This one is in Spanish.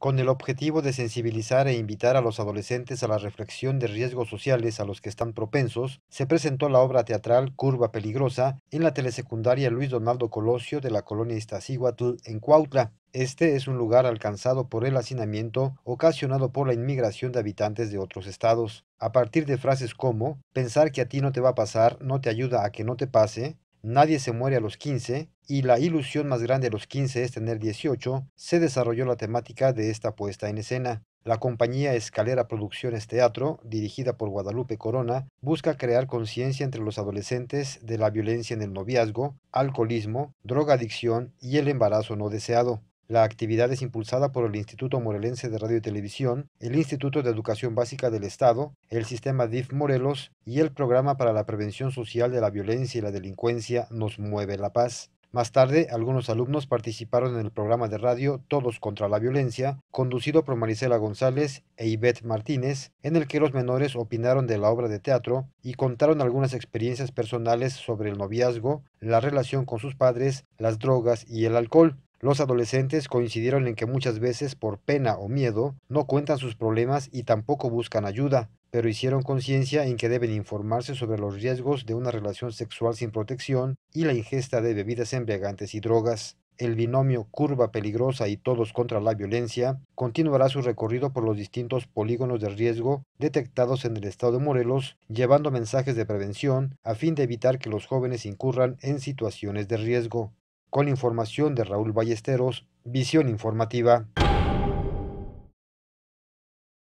con el objetivo de sensibilizar e invitar a los adolescentes a la reflexión de riesgos sociales a los que están propensos, se presentó la obra teatral Curva Peligrosa en la telesecundaria Luis Donaldo Colosio de la colonia Iztaccíhuatl en Cuautla. Este es un lugar alcanzado por el hacinamiento ocasionado por la inmigración de habitantes de otros estados. A partir de frases como pensar que a ti no te va a pasar no te ayuda a que no te pase, nadie se muere a los 15 y la ilusión más grande de los 15 es tener 18, se desarrolló la temática de esta puesta en escena. La compañía Escalera Producciones Teatro, dirigida por Guadalupe Corona, busca crear conciencia entre los adolescentes de la violencia en el noviazgo, alcoholismo, drogadicción y el embarazo no deseado. La actividad es impulsada por el Instituto Morelense de Radio y Televisión, el Instituto de Educación Básica del Estado, el Sistema DIF Morelos y el Programa para la Prevención Social de la Violencia y la Delincuencia Nos Mueve la Paz. Más tarde, algunos alumnos participaron en el programa de radio Todos contra la Violencia, conducido por Marisela González e Ivette Martínez, en el que los menores opinaron de la obra de teatro y contaron algunas experiencias personales sobre el noviazgo, la relación con sus padres, las drogas y el alcohol. Los adolescentes coincidieron en que muchas veces por pena o miedo no cuentan sus problemas y tampoco buscan ayuda, pero hicieron conciencia en que deben informarse sobre los riesgos de una relación sexual sin protección y la ingesta de bebidas embriagantes y drogas. El binomio Curva Peligrosa y Todos contra la Violencia continuará su recorrido por los distintos polígonos de riesgo detectados en el estado de Morelos, llevando mensajes de prevención a fin de evitar que los jóvenes incurran en situaciones de riesgo. Con información de Raúl Ballesteros, Visión Informativa.